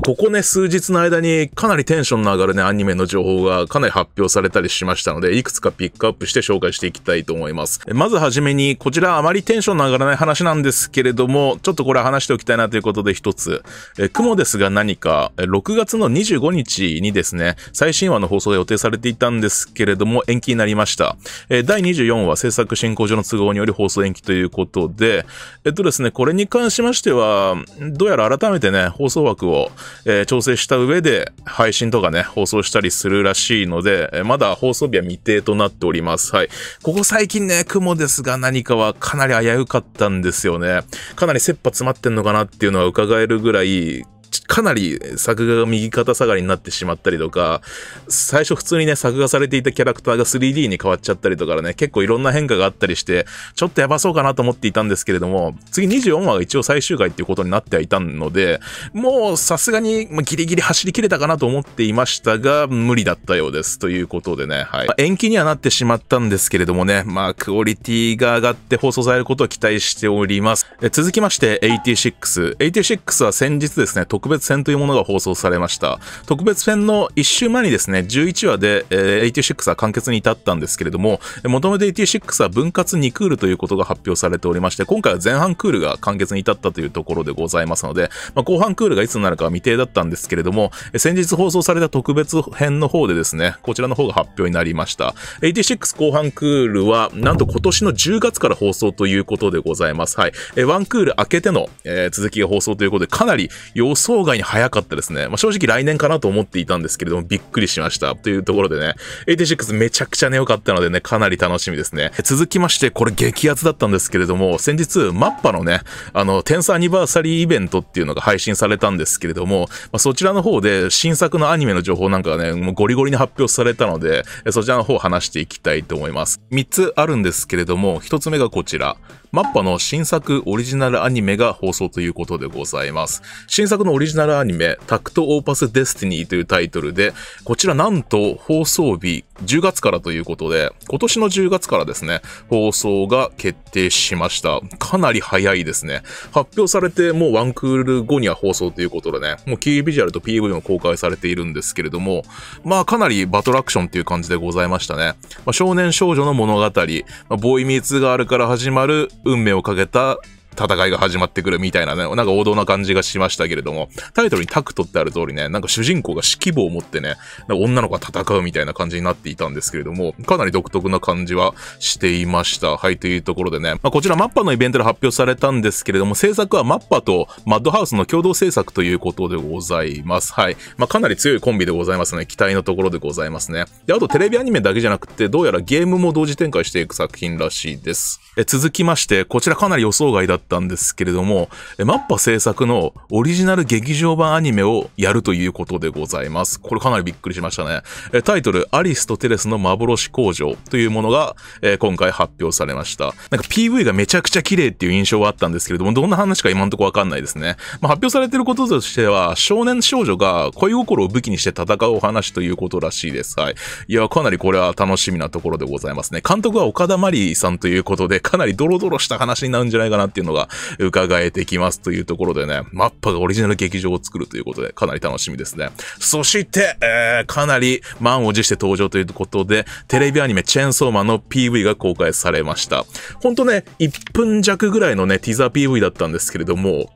かここね、数日の間にかなりテンションの上がるね、アニメの情報がかなり発表されたりしましたので、いくつかピックアップして紹介していきたいと思います。まずはじめに、こちらあまりテンションの上がらない話なんですけれども、ちょっとこれ話しておきたいなということで一つ、え雲ですが何か、6月の25日にですね、最新話の放送が予定されていたんですけれども、延期になりました。え第24話、制作進行上の都合により放送延期ということで、えっとですね、これに関しましては、どうやら改めてね、放送枠をえー、調整した上で配信とかね、放送したりするらしいので、えー、まだ放送日は未定となっております。はい。ここ最近ね、雲ですが何かはかなり危うかったんですよね。かなり切羽詰まってんのかなっていうのは伺えるぐらい、かなり作画が右肩下がりになってしまったりとか、最初普通にね、作画されていたキャラクターが 3D に変わっちゃったりとかね、結構いろんな変化があったりして、ちょっとやばそうかなと思っていたんですけれども、次24話が一応最終回っていうことになってはいたので、もうさすがにギリギリ走り切れたかなと思っていましたが、無理だったようです。ということでね、はい。延期にはなってしまったんですけれどもね、まあ、クオリティが上がって放送されることを期待しております。え続きまして、86。86は先日ですね、特別別編というものが放送されました。特別編の1週前にですね、11話で、えー、86は完結に至ったんですけれども、もともと86は分割2クールということが発表されておりまして、今回は前半クールが完結に至ったというところでございますので、まあ、後半クールがいつになるかは未定だったんですけれども、先日放送された特別編の方でですね、こちらの方が発表になりました。86後半クールは、なんと今年の10月から放送ということでございます。はい。えー、ワンクール明けての、えー、続きが放送ということで、かなり予想外に早かったですね。まあ、正直来年かなと思っていたんですけれども、びっくりしました。というところでね、86めちゃくちゃね、良かったのでね、かなり楽しみですね。続きまして、これ激アツだったんですけれども、先日、マッパのね、あの、天才アニバーサリーイベントっていうのが配信されたんですけれども、まあ、そちらの方で新作のアニメの情報なんかがね、もうゴリゴリに発表されたので、そちらの方を話していきたいと思います。3つあるんですけれども、1つ目がこちら。マッパの新作オリジナルアニメが放送ということでございます。新作のオリジジナルアニメ、タクト・オーパス・デスティニーというタイトルで、こちらなんと放送日10月からということで、今年の10月からですね、放送が決定しました。かなり早いですね。発表されてもうワンクール後には放送ということでね、もうキービジュアルと PV も公開されているんですけれども、まあかなりバトルアクションっていう感じでございましたね。まあ、少年少女の物語、まあ、ボーイミーツガールから始まる運命をかけた戦いが始まってくるみたいなね、なんか王道な感じがしましたけれども、タイトルにタクトってある通りね、なんか主人公が指揮棒を持ってね、なんか女の子が戦うみたいな感じになっていたんですけれども、かなり独特な感じはしていました。はい、というところでね、まあ、こちらマッパのイベントで発表されたんですけれども、制作はマッパとマッドハウスの共同制作ということでございます。はい。まあ、かなり強いコンビでございますね。期待のところでございますね。で、あとテレビアニメだけじゃなくて、どうやらゲームも同時展開していく作品らしいです。え続きまして、こちらかなり予想外だったったんですけれども、マッパ制作のオリジナル劇場版アニメをやるということでございます。これかなりびっくりしましたね。タイトル、アリスとテレスの幻工場というものが、今回発表されました。なんか PV がめちゃくちゃ綺麗っていう印象はあったんですけれども、どんな話か今んとこわかんないですね。まあ、発表されてることとしては、少年少女が恋心を武器にして戦うお話ということらしいです。はい。いや、かなりこれは楽しみなところでございますね。監督は岡田リーさんということで、かなりドロドロした話になるんじゃないかなっていうのがが伺えてきますというところでね、マッパがオリジナル劇場を作るということで、かなり楽しみですね。そして、えー、かなり満を持して登場ということで、テレビアニメチェーンソーマンの PV が公開されました。ほんとね、1分弱ぐらいのね、ティザー PV だったんですけれども、もう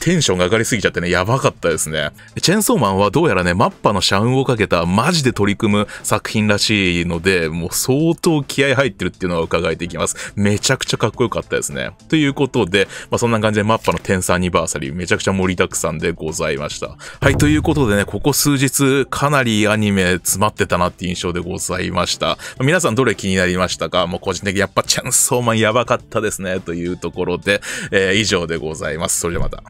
テンションが上がりすぎちゃってね、やばかったですね。チェーンソーマンはどうやらね、マッパの社運をかけたマジで取り組む作品らしいので、もう相当気合入ってるっていうのは伺えていきます。めちゃくちゃかっこよかったですね。というということで、まあ、そんな感じでマッパの天才アニバーサリーめちゃくちゃ盛りだくさんでございました。はい、ということでね、ここ数日かなりアニメ詰まってたなって印象でございました。皆さんどれ気になりましたかもう個人的にやっぱチャンソーマンやばかったですねというところで、えー、以上でございます。それではまた。